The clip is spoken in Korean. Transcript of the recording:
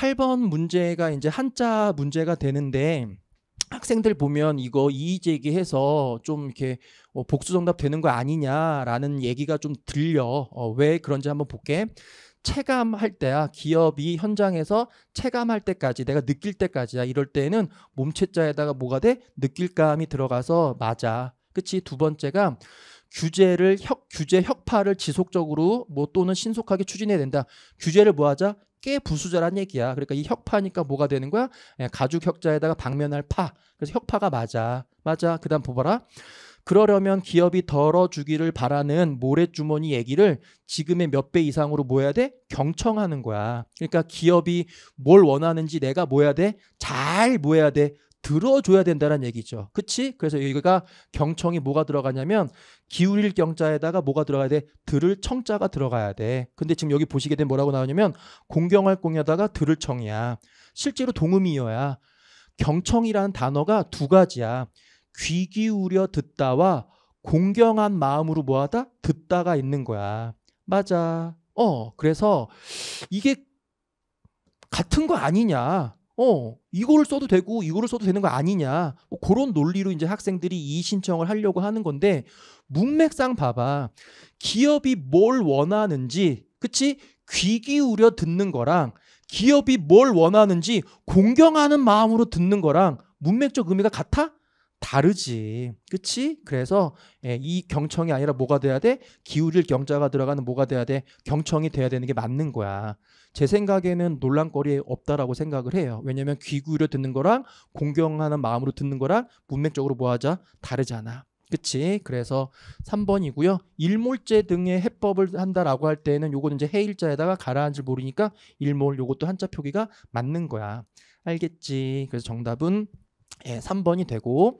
8번 문제가 이제 한자 문제가 되는데 학생들 보면 이거 이의 제기해서 좀 이렇게 뭐 복수 정답 되는 거 아니냐라는 얘기가 좀 들려. 어, 왜 그런지 한번 볼게. 체감할 때야 기업이 현장에서 체감할 때까지 내가 느낄 때까지야 이럴 때는 몸체자에다가 뭐가 돼 느낄감이 들어가서 맞아 그치 두 번째가 규제를 혁 규제 혁파를 지속적으로 뭐 또는 신속하게 추진해야 된다 규제를 뭐하자 꽤 부수절한 얘기야. 그러니까 이 혁파니까 뭐가 되는 거야? 예, 가죽 혁자에다가 방면할 파. 그래서 혁파가 맞아. 맞아. 그다음 보봐라. 그러려면 기업이 덜어주기를 바라는 모래주머니 얘기를 지금의 몇 배 이상으로 모여야 돼? 경청하는 거야. 그러니까 기업이 뭘 원하는지 내가 모여야 돼? 잘 모여야 돼. 들어줘야 된다는 얘기죠. 그치? 그래서 여기가 경청이 뭐가 들어가냐면 기울일 경자에다가 뭐가 들어가야 돼? 들을 청자가 들어가야 돼. 근데 지금 여기 보시게 되면 뭐라고 나오냐면 공경할 공에다가 들을 청이야. 실제로 동음이어야. 경청이라는 단어가 두 가지야. 귀 기울여 듣다와 공경한 마음으로 뭐하다? 듣다가 있는 거야. 맞아. 어, 그래서 이게 같은 거 아니냐. 어, 이거를 써도 되고 이거를 써도 되는 거 아니냐. 뭐 그런 논리로 이제 학생들이 이 신청을 하려고 하는 건데 문맥상 봐봐. 기업이 뭘 원하는지, 그치? 귀 기울여 듣는 거랑 기업이 뭘 원하는지 공경하는 마음으로 듣는 거랑 문맥적 의미가 같아? 다르지. 그치? 그래서 예, 이 경청이 아니라 뭐가 돼야 돼? 기울일 경자가 들어가는 뭐가 돼야 돼? 경청이 돼야 되는 게 맞는 거야. 제 생각에는 논란거리 없다라고 생각을 해요. 왜냐면 귀 기울여 듣는 거랑 공경하는 마음으로 듣는 거랑 문맥적으로 뭐하자? 다르잖아. 그치? 그래서 3번이고요. 일몰제 등의 해법을 한다라고 할 때는 요거는 이제 해일자에다가 가라앉을 모르니까 일몰 요것도 한자 표기가 맞는 거야. 알겠지? 그래서 정답은 3번이 예, 되고